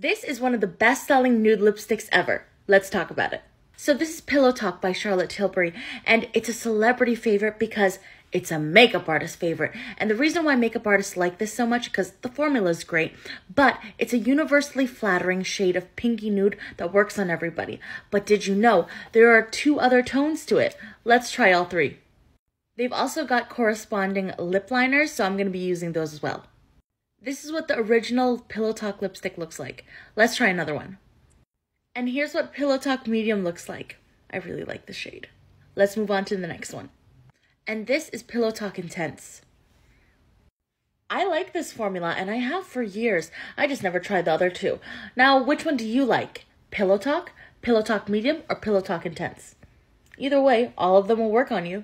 This is one of the best-selling nude lipsticks ever. Let's talk about it. So this is Pillow Talk by Charlotte Tilbury, and it's a celebrity favorite because it's a makeup artist favorite. And the reason why makeup artists like this so much because the formula is great, but it's a universally flattering shade of pinky nude that works on everybody. But did you know there are two other tones to it? Let's try all three. They've also got corresponding lip liners, so I'm going to be using those as well. This is what the original Pillow Talk lipstick looks like. Let's try another one. And here's what Pillow Talk medium looks like. I really like the shade. Let's move on to the next one. And this is Pillow Talk Intense. I like this formula and I have for years. I just never tried the other two. Now, which one do you like? Pillow Talk, Pillow Talk Medium, or Pillow Talk Intense? Either way, all of them will work on you.